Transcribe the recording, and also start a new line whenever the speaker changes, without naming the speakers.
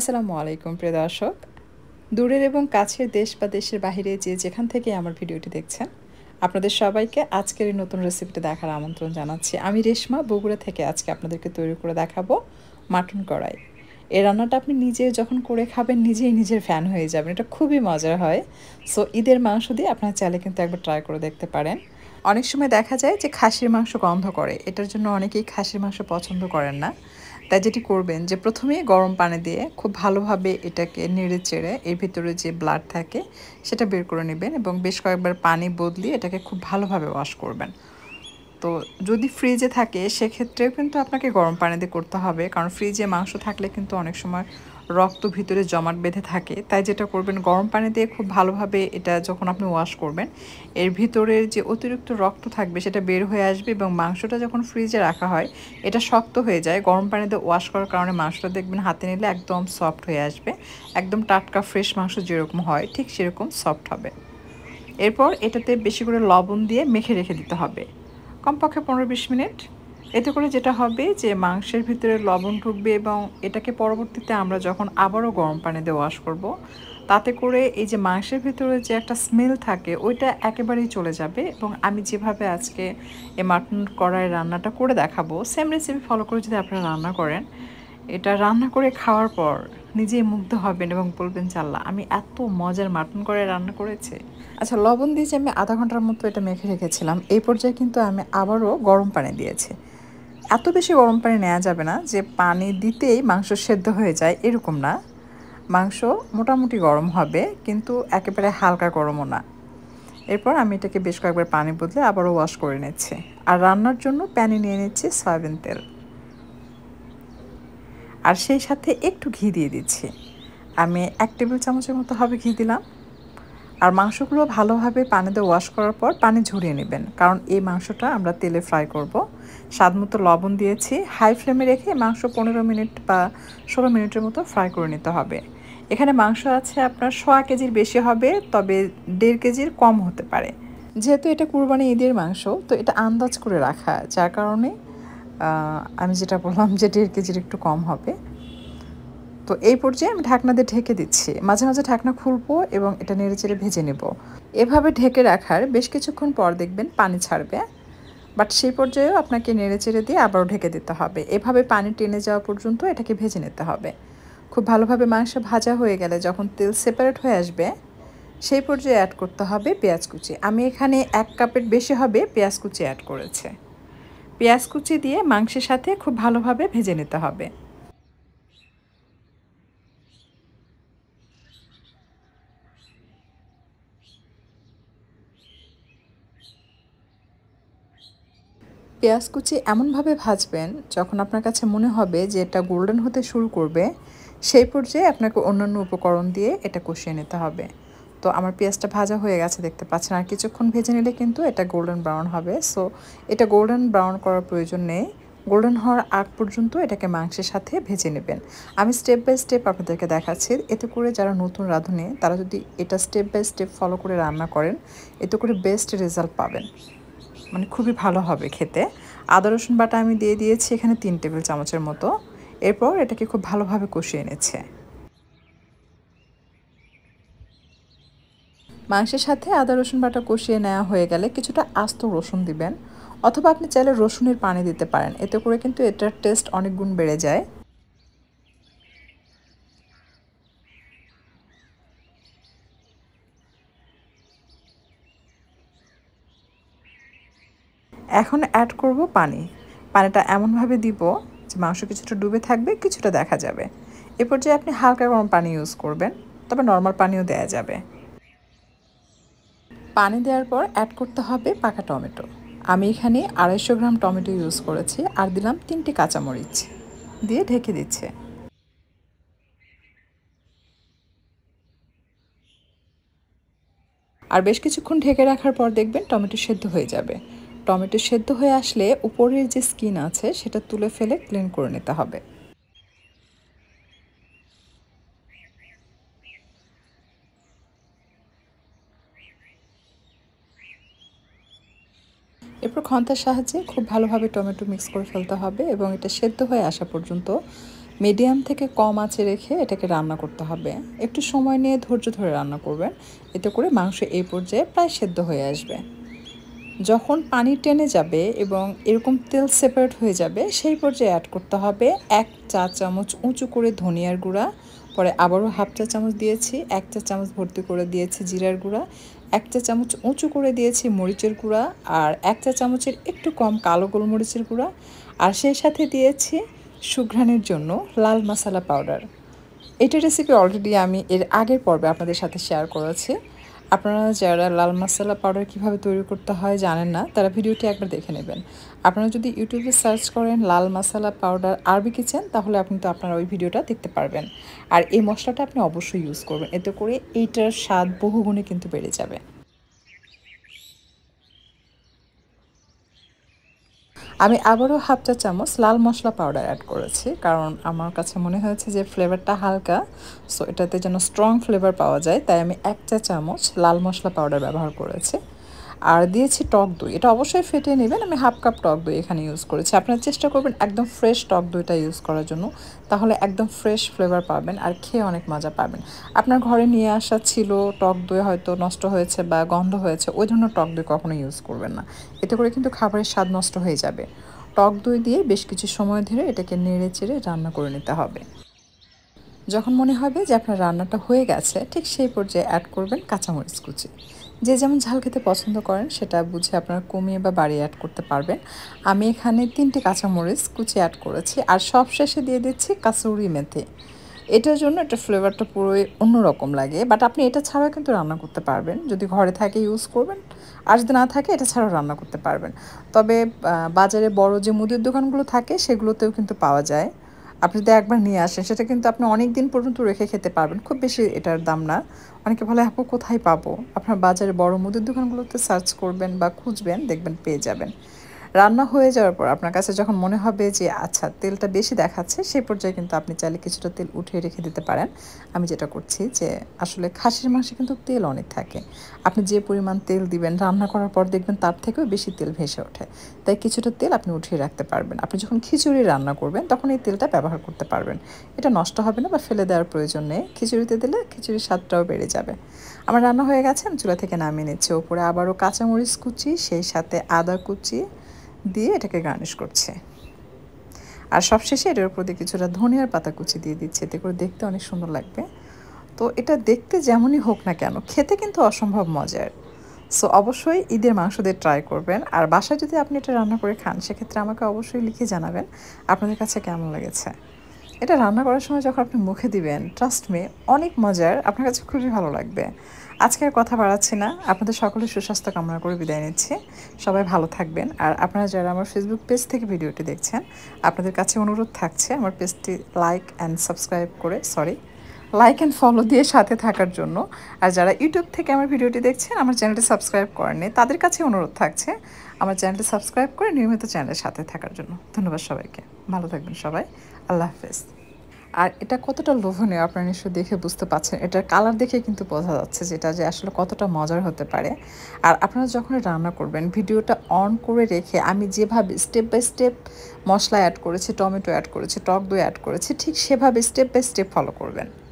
আসসালামু আলাইকুম প্রিয় দর্শক দূরের এবং কাছের দেশ বা দেশের বাহিরে যে যেখান থেকে আমার ভিডিওটি দেখছেন আপনাদের সবাইকে আজকের এই নতুন রেসিপিটি দেখার আমন্ত্রণ জানাচ্ছি আমি রেশমা বগুড়া থেকে আজকে আপনাদেরকে তৈরি করে দেখাবো মাটন কড়াই এই রান্নাটা আপনি নিজে যখন করে খাবেন নিজেই নিজের ফ্যান হয়ে যাবেন এটা খুবই মজার হয় সো ঈদের মাংস দিয়ে আপনার চাইলে কিন্তু একবার ট্রাই করে দেখতে পারেন অনেক সময় দেখা যায় যে খাসির মাংস গন্ধ করে এটার জন্য অনেকেই খাসির মাংস পছন্দ করেন না তাই যেটি করবেন যে প্রথমে গরম পানি দিয়ে খুব ভালোভাবে এটাকে নেড়ে চেড়ে এর ভিতরে যে ব্লাড থাকে সেটা বের করে নেবেন এবং বেশ কয়েকবার পানি বদলিয়ে এটাকে খুব ভালোভাবে ওয়াশ করবেন তো যদি ফ্রিজে থাকে সেক্ষেত্রেও কিন্তু আপনাকে গরম পানি দিয়ে করতে হবে কারণ ফ্রিজে মাংস থাকলে কিন্তু অনেক সময় রক্ত ভিতরে জমাট বেঁধে থাকে তাই যেটা করবেন গরম পানি দিয়ে খুব ভালোভাবে এটা যখন আপনি ওয়াশ করবেন এর ভিতরের যে অতিরিক্ত রক্ত থাকবে সেটা বের হয়ে আসবে এবং মাংসটা যখন ফ্রিজে রাখা হয় এটা শক্ত হয়ে যায় গরম পানিতে ওয়াশ করার কারণে মাংসটা দেখবেন হাতে নিলে একদম সফট হয়ে আসবে একদম টাটকা ফ্রেশ মাংস যেরকম হয় ঠিক সেরকম সফট হবে এরপর এটাতে বেশি করে লবণ দিয়ে মেখে রেখে দিতে হবে কমপক্ষে পনেরো বিশ মিনিট এতে করে যেটা হবে যে মাংসের ভিতরে লবণ ঢুকবে এবং এটাকে পরবর্তীতে আমরা যখন আবারও গরম পানিতে ওয়াশ করব। তাতে করে এই যে মাংসের ভিতরে যে একটা স্মেল থাকে ওইটা একেবারেই চলে যাবে এবং আমি যেভাবে আজকে এ মাটন কড়াই রান্নাটা করে দেখাবো সেম রেসিপি ফলো করে যদি আপনারা রান্না করেন এটা রান্না করে খাওয়ার পর নিজেই মুগ্ধ হবেন এবং বলবেন চাল্লা আমি এত মজার মাটন করে রান্না করেছি আচ্ছা লবণ দিয়ে যে আমি আধা ঘন্টার মতো এটা মেখে রেখেছিলাম এই পর্যায়ে কিন্তু আমি আবারও গরম পানি দিয়েছি এত বেশি গরম পানি নেওয়া যাবে না যে পানি দিতেই মাংস সেদ্ধ হয়ে যায় এরকম না মাংস মোটামুটি গরম হবে কিন্তু একেবারে হালকা গরমও না এরপর আমি এটাকে বেশ কয়েকবার পানি বদলে আবারও ওয়াশ করে নিচ্ছি আর রান্নার জন্য প্যানে নিয়ে নিচ্ছি সয়াবিন তেল আর সেই সাথে একটু ঘি দিয়ে দিচ্ছি আমি এক টেবিল চামচের মতো হবে ঘি দিলাম আর মাংসগুলো ভালোভাবে পানিতে ওয়াশ করার পর পানি ঝরিয়ে নেবেন কারণ এই মাংসটা আমরা তেলে ফ্রাই করবো স্বাদমতো লবণ দিয়েছি হাই ফ্লেমে রেখে মাংস পনেরো মিনিট বা ষোলো মিনিটের মতো ফ্রাই করে নিতে হবে এখানে মাংস আছে আপনার সোয়া কেজির বেশি হবে তবে দেড় কেজির কম হতে পারে যেহেতু এটা কুরবানি ঈদের মাংস তো এটা আন্দাজ করে রাখা যার কারণে আমি যেটা বললাম যে দেড় কেজির একটু কম হবে তো এই পর্যায়ে আমি ঢাকনা দিয়ে ঢেকে দিচ্ছি মাঝে মাঝে ঢাকনা খুলবো এবং এটা নেড়ে চেড়ে ভেজে নেব এভাবে ঢেকে রাখার বেশ কিছুক্ষণ পর দেখবেন পানি ছাড়বে বাট সেই পর্যায়েও আপনাকে নেড়ে চেড়ে দিয়ে আবারও ঢেকে দিতে হবে এভাবে পানি টেনে যাওয়া পর্যন্ত এটাকে ভেজে নিতে হবে খুব ভালোভাবে মাংস ভাজা হয়ে গেলে যখন তেল সেপারেট হয়ে আসবে সেই পর্যায়ে অ্যাড করতে হবে পেঁয়াজ কুচি আমি এখানে এক কাপের বেশি হবে পেঁয়াজ কুচি অ্যাড করেছে পেঁয়াজ কুচি দিয়ে মাংসের সাথে খুব ভালোভাবে ভেজে নিতে হবে পেঁয়াজ কুচি এমনভাবে ভাজবেন যখন আপনার কাছে মনে হবে যে এটা গোল্ডেন হতে শুরু করবে সেই পর্যায়ে আপনাকে অন্যান্য উপকরণ দিয়ে এটা কষিয়ে নিতে হবে তো আমার পেঁয়াজটা ভাজা হয়ে গেছে দেখতে পাচ্ছেন আর কিছুক্ষণ ভেজে নিলে কিন্তু এটা গোল্ডেন ব্রাউন হবে সো এটা গোল্ডেন ব্রাউন করার প্রয়োজন নেই গোল্ডেন হওয়ার আগ পর্যন্ত এটাকে মাংসের সাথে ভেজে নেবেন আমি স্টেপ বাই স্টেপ আপনাদেরকে দেখাচ্ছি এতে করে যারা নতুন রাঁধুনি তারা যদি এটা স্টেপ বাই স্টেপ ফলো করে রান্না করেন এতে করে বেস্ট রেজাল্ট পাবেন মানে খুবই ভালো হবে খেতে আদা রসুন বাটা আমি দিয়ে দিয়েছি এখানে তিন টেবিল চামচের মতো এরপর এটাকে খুব ভালোভাবে কষিয়ে এনেছে মাংসের সাথে আদা রসুন বাটা কষিয়ে নেওয়া হয়ে গেলে কিছুটা আস্ত রসুন দিবেন অথবা আপনি চাইলে রসুনের পানি দিতে পারেন এতে করে কিন্তু এটার টেস্ট অনেক গুণ বেড়ে যায় এখন অ্যাড করব পানি পানিটা এমনভাবে দিব যে মাংস কিছুটা ডুবে থাকবে কিছুটা দেখা যাবে এ পর্যায়ে আপনি হালকা গরম পানি ইউজ করবেন তবে নর্মাল পানিও দেয়া যাবে পানি দেওয়ার পর অ্যাড করতে হবে পাকা টমেটো আমি এখানে আড়াইশো গ্রাম টমেটো ইউজ করেছি আর দিলাম তিনটি কাঁচামরিচ দিয়ে ঢেকে দিচ্ছে আর বেশ কিছুক্ষণ ঢেকে রাখার পর দেখবেন টমেটো সেদ্ধ হয়ে যাবে টমেটো সেদ্ধ হয়ে আসলে উপরের যে স্কিন আছে সেটা তুলে ফেলে ক্লিন করে নিতে হবে এরপর খন্তার সাহায্যে খুব ভালোভাবে টমেটো মিক্স করে ফেলতে হবে এবং এটা সেদ্ধ হয়ে আসা পর্যন্ত মিডিয়াম থেকে কম আঁচে রেখে এটাকে রান্না করতে হবে একটু সময় নিয়ে ধৈর্য ধরে রান্না করবেন এতে করে মাংস এই পর্যায়ে প্রায় সেদ্ধ হয়ে আসবে যখন পানি টেনে যাবে এবং এরকম তেল সেপারেট হয়ে যাবে সেই পর্যায়ে অ্যাড করতে হবে এক চা চামচ উঁচু করে ধনিয়ার গুঁড়া পরে আবারও হাফ চা চামচ দিয়েছি এক চা চামচ ভর্তি করে দিয়েছি জিরার গুঁড়া এক চা চামচ উঁচু করে দিয়েছি মরিচের গুঁড়া আর এক চা চামচের একটু কম কালো গোলমরিচের গুঁড়া আর সেই সাথে দিয়েছি সুঘ্রাণের জন্য লাল মশলা পাউডার এটা রেসিপি অলরেডি আমি এর আগের পর্বে আপনাদের সাথে শেয়ার করেছি আপনারা যারা লাল মশলা পাউডার কিভাবে তৈরি করতে হয় জানেন না তারা ভিডিওটি একবার দেখে নেবেন আপনারা যদি ইউটিউবে সার্চ করেন লাল মশলা পাউডার আরবি কিচেন তাহলে আপনি তো আপনারা ওই ভিডিওটা দেখতে পারবেন আর এই মশলাটা আপনি অবশ্যই ইউজ করবেন এতে করে এইটার স্বাদ বহুগুণে কিন্তু বেড়ে যাবে আমি আবারও হাফ চা চামচ লাল মশলা পাউডার অ্যাড করেছি কারণ আমার কাছে মনে হয়েছে যে ফ্লেভারটা হালকা সো এটাতে যেন স্ট্রং ফ্লেভার পাওয়া যায় তাই আমি এক চা চামচ লাল মশলা পাউডার ব্যবহার করেছি আর দিয়েছি টক দই এটা অবশ্যই ফেটে নেবেন আমি হাফ কাপ টক দই এখানে ইউজ করেছি আপনারা চেষ্টা করবেন একদম ফ্রেশ টক দইটা ইউজ করার জন্য তাহলে একদম ফ্রেশ ফ্লেভার পাবেন আর খেয়ে অনেক মজা পাবেন আপনার ঘরে নিয়ে আসা ছিল টক দই হয়তো নষ্ট হয়েছে বা গন্ধ হয়েছে ওই জন্য টক দই কখনো ইউজ করবেন না এতে করে কিন্তু খাবারের স্বাদ নষ্ট হয়ে যাবে টক দই দিয়ে বেশ কিছু সময় ধরে এটাকে নেড়ে চেড়ে রান্না করে নিতে হবে যখন মনে হবে যে আপনার রান্নাটা হয়ে গেছে ঠিক সেই পর্যায়ে অ্যাড করবেন কাঁচামরিচ কুচি যে যেমন ঝাল খেতে পছন্দ করেন সেটা বুঝে আপনারা কমিয়ে বা বাড়িয়ে অ্যাড করতে পারবেন আমি এখানে তিনটি কাঁচামরিচ কুচি অ্যাড করেছি আর সব শেষে দিয়ে দিচ্ছি কাসুরি মেথি এটার জন্য এটা ফ্লেভারটা পুরোই অন্যরকম লাগে বাট আপনি এটা ছাড়া কিন্তু রান্না করতে পারবেন যদি ঘরে থাকে ইউজ করবেন আর যদি না থাকে এটা ছাড়াও রান্না করতে পারবেন তবে বাজারে বড় যে মুদির দোকানগুলো থাকে সেগুলোতেও কিন্তু পাওয়া যায় আপনি যদি একবার নিয়ে আসেন সেটা কিন্তু আপনি অনেক দিন পর্যন্ত রেখে খেতে পারবেন খুব বেশি এটার দাম না অনেকে বলে আপু কোথায় পাবো আপনার বাজারে বড় মুদির দোকানগুলোতে সার্চ করবেন বা খুঁজবেন দেখবেন পেয়ে যাবেন রান্না হয়ে যাওয়ার পর আপনার কাছে যখন মনে হবে যে আচ্ছা তেলটা বেশি দেখাচ্ছে সেই পর্যায়ে কিন্তু আপনি চাইলে কিছুটা তেল উঠিয়ে রেখে দিতে পারেন আমি যেটা করছি যে আসলে খাসির মাংসে কিন্তু তেল অনেক থাকে আপনি যে পরিমাণ তেল দিবেন রান্না করার পর দেখবেন তার থেকেও বেশি তেল ভেসে ওঠে তাই কিছুটা তেল আপনি উঠিয়ে রাখতে পারবেন আপনি যখন খিচুড়ি রান্না করবেন তখন এই তেলটা ব্যবহার করতে পারবেন এটা নষ্ট হবে না বা ফেলে দেওয়ার প্রয়োজন নেই খিচুড়িতে দিলে খিচুড়ির স্বাদটাও বেড়ে যাবে আমার রান্না হয়ে গেছে আমি চুলা থেকে নামিয়ে নিচ্ছি ওপরে আবারও কাঁচামরিচ কুচি সেই সাথে আদা কুচি দিয়ে এটাকে গার্নিশ করছে আর সবশেষে এটার উপর দিয়ে কিছুটা ধনিয়ার পাতা কুচি দিয়ে দিচ্ছে এতে করে দেখতে অনেক সুন্দর লাগবে তো এটা দেখতে যেমনই হোক না কেন খেতে কিন্তু অসম্ভব মজার সো অবশ্যই ঈদের মাংস দিয়ে ট্রাই করবেন আর বাসায় যদি আপনি এটা রান্না করে খান সেক্ষেত্রে আমাকে অবশ্যই লিখে জানাবেন আপনাদের কাছে কেমন লেগেছে এটা রান্না করার সময় যখন আপনি মুখে দিবেন ট্রাস্ট মে অনেক মজার আপনার কাছে খুবই ভালো লাগবে আজকে আর কথা বাড়াচ্ছি না আপনাদের সকলের সুস্বাস্থ্য কামনা করে বিদায় নিচ্ছি সবাই ভালো থাকবেন আর আপনারা যারা আমার ফেসবুক পেজ থেকে ভিডিওটি দেখছেন আপনাদের কাছে অনুরোধ থাকছে আমার পেজটি লাইক অ্যান্ড সাবস্ক্রাইব করে সরি লাইক অ্যান্ড ফলো দিয়ে সাথে থাকার জন্য আর যারা ইউটিউব থেকে আমার ভিডিওটি দেখছেন আমার চ্যানেলটি সাবস্ক্রাইব করেনি তাদের কাছে অনুরোধ থাকছে আমার চ্যানেলটি সাবস্ক্রাইব করে নিয়মিত চ্যানেলের সাথে থাকার জন্য ধন্যবাদ সবাইকে ভালো থাকবেন সবাই আল্লাহ হাফেজ আর এটা কতটা লোভনীয় আপনারা নিশ্চয়ই দেখে বুঝতে পাচ্ছেন এটার কালার দেখে কিন্তু বোঝা যাচ্ছে যেটা যে আসলে কতটা মজার হতে পারে আর আপনারা যখন রান্না করবেন ভিডিওটা অন করে রেখে আমি যেভাবে স্টেপ বাই স্টেপ মশলা অ্যাড করেছি টমেটো অ্যাড করেছি টক দই অ্যাড করেছি ঠিক সেভাবে স্টেপ বাই স্টেপ ফলো করবেন